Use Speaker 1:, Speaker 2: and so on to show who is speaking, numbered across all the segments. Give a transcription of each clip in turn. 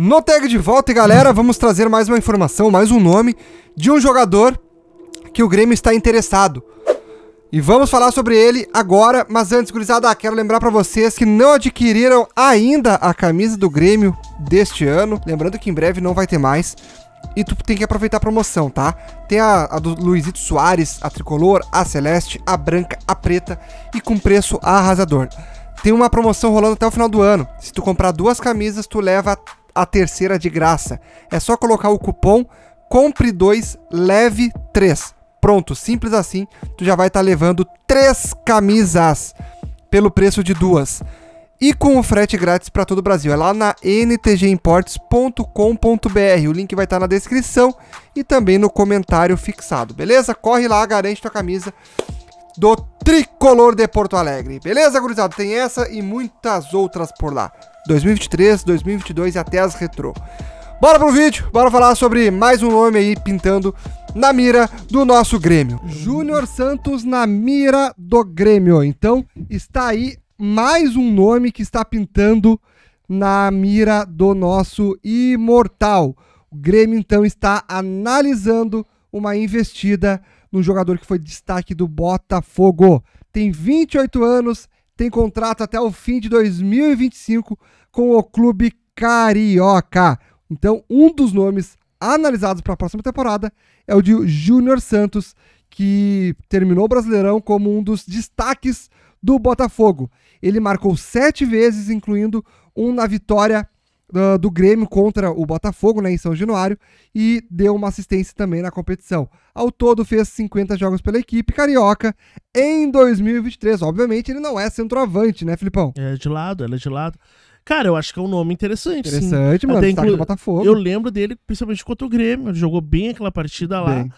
Speaker 1: No tag de volta, galera, vamos trazer mais uma informação, mais um nome de um jogador que o Grêmio está interessado. E vamos falar sobre ele agora, mas antes, gurizada, quero lembrar para vocês que não adquiriram ainda a camisa do Grêmio deste ano. Lembrando que em breve não vai ter mais. E tu tem que aproveitar a promoção, tá? Tem a, a do Luizito Soares, a tricolor, a celeste, a branca, a preta e com preço arrasador. Tem uma promoção rolando até o final do ano. Se tu comprar duas camisas, tu leva a terceira de graça. É só colocar o cupom compre 2 leve 3. Pronto, simples assim, tu já vai estar tá levando três camisas pelo preço de duas. E com o frete grátis para todo o Brasil. É lá na ntgimports.com.br O link vai estar tá na descrição e também no comentário fixado. Beleza? Corre lá, garante tua camisa do tricolor de Porto Alegre. Beleza, gurizada? Tem essa e muitas outras por lá. 2023, 2022 e até as retrô. Bora pro vídeo, bora falar sobre mais um nome aí pintando na mira do nosso Grêmio. Júnior Santos na mira do Grêmio. Então, está aí mais um nome que está pintando na mira do nosso imortal. O Grêmio então está analisando uma investida no jogador que foi destaque do Botafogo. Tem 28 anos, tem contrato até o fim de 2025 com o clube carioca. Então, um dos nomes analisados para a próxima temporada é o de Júnior Santos, que terminou o Brasileirão como um dos destaques do Botafogo. Ele marcou sete vezes, incluindo um na vitória do, do Grêmio contra o Botafogo, né, em São Januário, e deu uma assistência também na competição. Ao todo, fez 50 jogos pela equipe carioca em 2023. Obviamente,
Speaker 2: ele não é centroavante, né, Filipão? É de lado, ela é de lado. Cara, eu acho que é um nome interessante. Interessante, sim. mano. Até inclu... do Botafogo. Eu lembro dele, principalmente contra o Grêmio. Ele jogou bem aquela partida lá. Bem.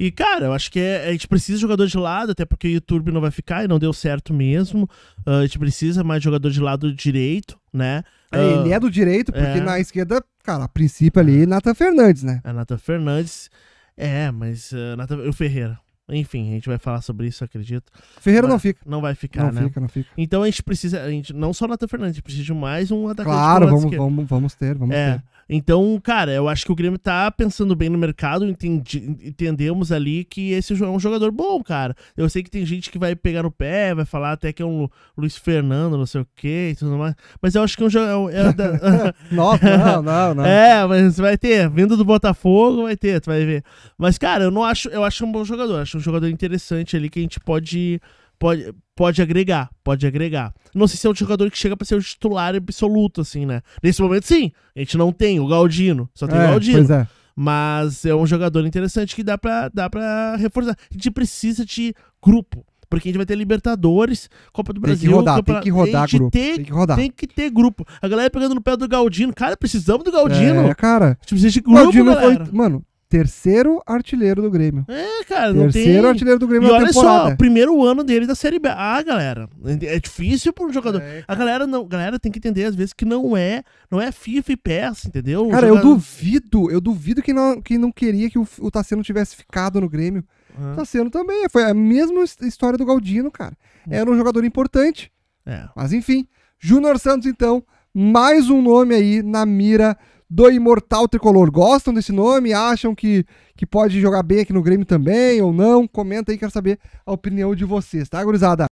Speaker 2: E, cara, eu acho que é, a gente precisa de jogador de lado, até porque o YouTube não vai ficar e não deu certo mesmo. Uh, a gente precisa mais de jogador de lado direito, né? Uh, é, ele ah, é do direito, porque é. na
Speaker 1: esquerda, cara, a princípio ali, é. Nathan Fernandes, né?
Speaker 2: É, Nathan Fernandes. É, mas uh, Nathan, o Ferreira. Enfim, a gente vai falar sobre isso, acredito. Ferreira mas não fica. Não vai ficar, não né? Não fica, não fica. Então a gente precisa, a gente, não só Nathan Fernandes, a gente precisa de mais um atacante. Claro, vamos, vamos, vamos ter, vamos é. ter. Então, cara, eu acho que o Grêmio tá pensando bem no mercado, entendi, entendemos ali que esse é um jogador bom, cara. Eu sei que tem gente que vai pegar no pé, vai falar até que é um Luiz Fernando, não sei o quê e tudo mais, mas eu acho que é um jogador... É, é Nossa, não, não, não. É, mas vai ter, vindo do Botafogo, vai ter, tu vai ver. Mas, cara, eu não acho, eu acho um bom jogador, acho um jogador interessante ali que a gente pode pode, pode agregar, pode agregar. Não sei se é um jogador que chega para ser o titular absoluto, assim, né? Nesse momento, sim, a gente não tem o Galdino, só tem é, o Galdino. É. Mas é um jogador interessante que dá pra, dá pra reforçar. A gente precisa de grupo. Porque a gente vai ter Libertadores, Copa do Brasil. Tem que rodar, Copa... tem que rodar tem grupo. tem que rodar. Tem que ter grupo. A galera pegando no pé do Galdino. Cara,
Speaker 1: precisamos do Galdino. É, cara. A gente precisa de grupo, Galdino galera. Foi, mano, terceiro artilheiro do
Speaker 2: Grêmio. É, cara. Terceiro tem... artilheiro do Grêmio e olha temporada. só, primeiro ano dele da Série B. Ah, galera, é difícil para um jogador. É, a galera não, galera tem que entender às vezes que não é, não é FIFA e PES, entendeu? Cara, jogador... eu duvido, eu duvido que não, que não queria que o, o Tassiano tivesse
Speaker 1: ficado no Grêmio. Uhum. Tassiano também, foi a mesma história do Galdino, cara. Hum. Era um jogador importante. É. Mas enfim, Júnior Santos então, mais um nome aí na mira do Imortal Tricolor. Gostam desse nome? Acham que, que pode jogar bem aqui no Grêmio também ou não? Comenta aí, quero saber a opinião de vocês, tá, gurizada?